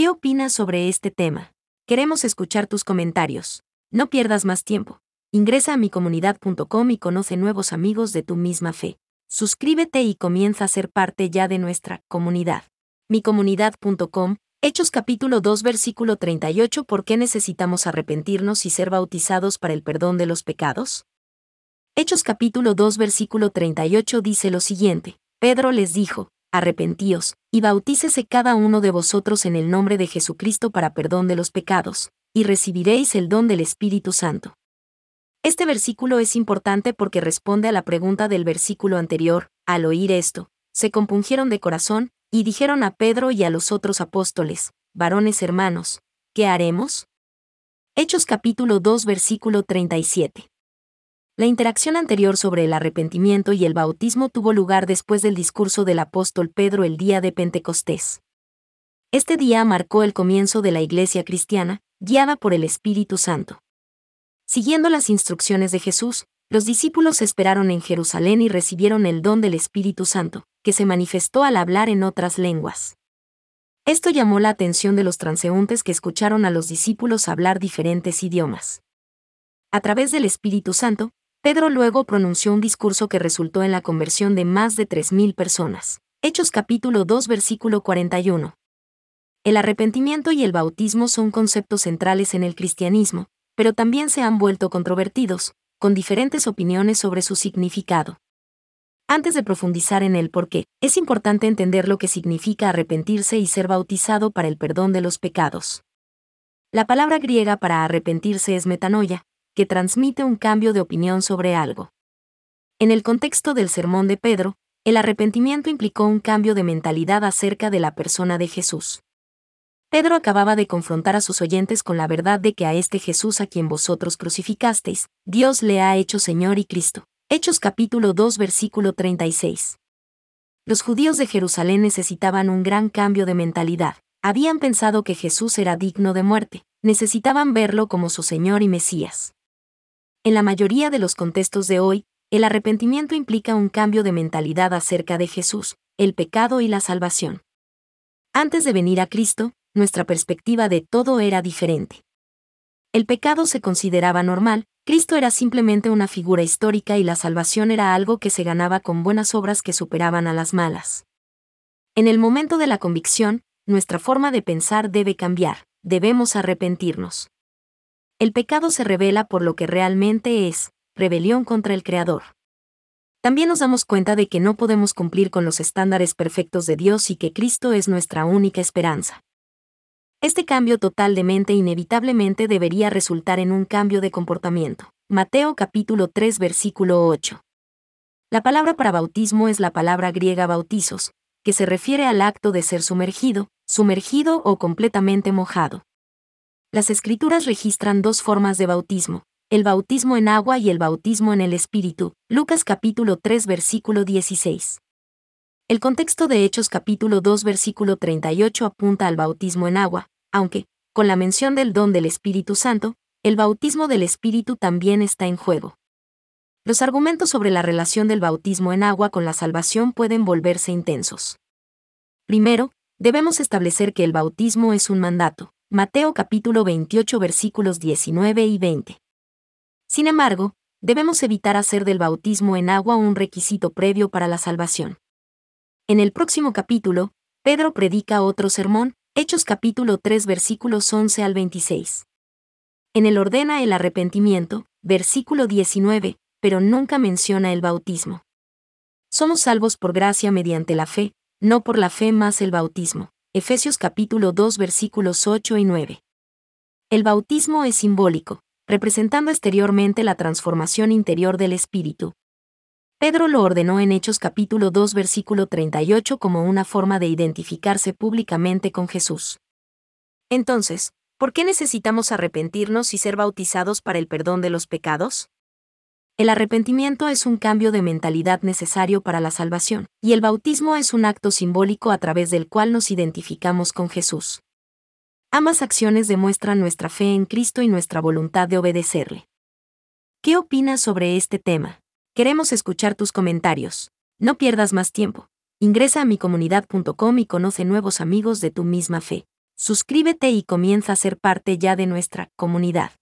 ¿Qué opinas sobre este tema? Queremos escuchar tus comentarios. No pierdas más tiempo. Ingresa a micomunidad.com y conoce nuevos amigos de tu misma fe. Suscríbete y comienza a ser parte ya de nuestra comunidad. Micomunidad.com, Hechos capítulo 2 versículo 38 ¿Por qué necesitamos arrepentirnos y ser bautizados para el perdón de los pecados? Hechos capítulo 2 versículo 38 dice lo siguiente, Pedro les dijo, arrepentíos, y bautícese cada uno de vosotros en el nombre de Jesucristo para perdón de los pecados, y recibiréis el don del Espíritu Santo. Este versículo es importante porque responde a la pregunta del versículo anterior, al oír esto, se compungieron de corazón, y dijeron a Pedro y a los otros apóstoles, varones hermanos, ¿qué haremos? Hechos capítulo 2 versículo 37. La interacción anterior sobre el arrepentimiento y el bautismo tuvo lugar después del discurso del apóstol Pedro el día de Pentecostés. Este día marcó el comienzo de la Iglesia cristiana, guiada por el Espíritu Santo. Siguiendo las instrucciones de Jesús, los discípulos esperaron en Jerusalén y recibieron el don del Espíritu Santo, que se manifestó al hablar en otras lenguas. Esto llamó la atención de los transeúntes que escucharon a los discípulos hablar diferentes idiomas. A través del Espíritu Santo, Pedro luego pronunció un discurso que resultó en la conversión de más de 3.000 personas. Hechos capítulo 2 versículo 41. El arrepentimiento y el bautismo son conceptos centrales en el cristianismo, pero también se han vuelto controvertidos, con diferentes opiniones sobre su significado. Antes de profundizar en el por qué, es importante entender lo que significa arrepentirse y ser bautizado para el perdón de los pecados. La palabra griega para arrepentirse es metanoia, que transmite un cambio de opinión sobre algo. En el contexto del sermón de Pedro, el arrepentimiento implicó un cambio de mentalidad acerca de la persona de Jesús. Pedro acababa de confrontar a sus oyentes con la verdad de que a este Jesús a quien vosotros crucificasteis, Dios le ha hecho Señor y Cristo. Hechos capítulo 2 versículo 36. Los judíos de Jerusalén necesitaban un gran cambio de mentalidad. Habían pensado que Jesús era digno de muerte, necesitaban verlo como su Señor y Mesías. En la mayoría de los contextos de hoy, el arrepentimiento implica un cambio de mentalidad acerca de Jesús, el pecado y la salvación. Antes de venir a Cristo, nuestra perspectiva de todo era diferente. El pecado se consideraba normal, Cristo era simplemente una figura histórica y la salvación era algo que se ganaba con buenas obras que superaban a las malas. En el momento de la convicción, nuestra forma de pensar debe cambiar, debemos arrepentirnos el pecado se revela por lo que realmente es, rebelión contra el Creador. También nos damos cuenta de que no podemos cumplir con los estándares perfectos de Dios y que Cristo es nuestra única esperanza. Este cambio total de mente inevitablemente debería resultar en un cambio de comportamiento. Mateo capítulo 3 versículo 8. La palabra para bautismo es la palabra griega bautizos, que se refiere al acto de ser sumergido, sumergido o completamente mojado. Las escrituras registran dos formas de bautismo, el bautismo en agua y el bautismo en el Espíritu, Lucas capítulo 3 versículo 16. El contexto de Hechos capítulo 2 versículo 38 apunta al bautismo en agua, aunque, con la mención del don del Espíritu Santo, el bautismo del Espíritu también está en juego. Los argumentos sobre la relación del bautismo en agua con la salvación pueden volverse intensos. Primero, debemos establecer que el bautismo es un mandato, Mateo capítulo 28 versículos 19 y 20. Sin embargo, debemos evitar hacer del bautismo en agua un requisito previo para la salvación. En el próximo capítulo, Pedro predica otro sermón, Hechos capítulo 3 versículos 11 al 26. En él ordena el arrepentimiento, versículo 19, pero nunca menciona el bautismo. Somos salvos por gracia mediante la fe, no por la fe más el bautismo. Efesios capítulo 2 versículos 8 y 9. El bautismo es simbólico, representando exteriormente la transformación interior del espíritu. Pedro lo ordenó en Hechos capítulo 2 versículo 38 como una forma de identificarse públicamente con Jesús. Entonces, ¿por qué necesitamos arrepentirnos y ser bautizados para el perdón de los pecados? El arrepentimiento es un cambio de mentalidad necesario para la salvación, y el bautismo es un acto simbólico a través del cual nos identificamos con Jesús. Ambas acciones demuestran nuestra fe en Cristo y nuestra voluntad de obedecerle. ¿Qué opinas sobre este tema? Queremos escuchar tus comentarios. No pierdas más tiempo. Ingresa a micomunidad.com y conoce nuevos amigos de tu misma fe. Suscríbete y comienza a ser parte ya de nuestra comunidad.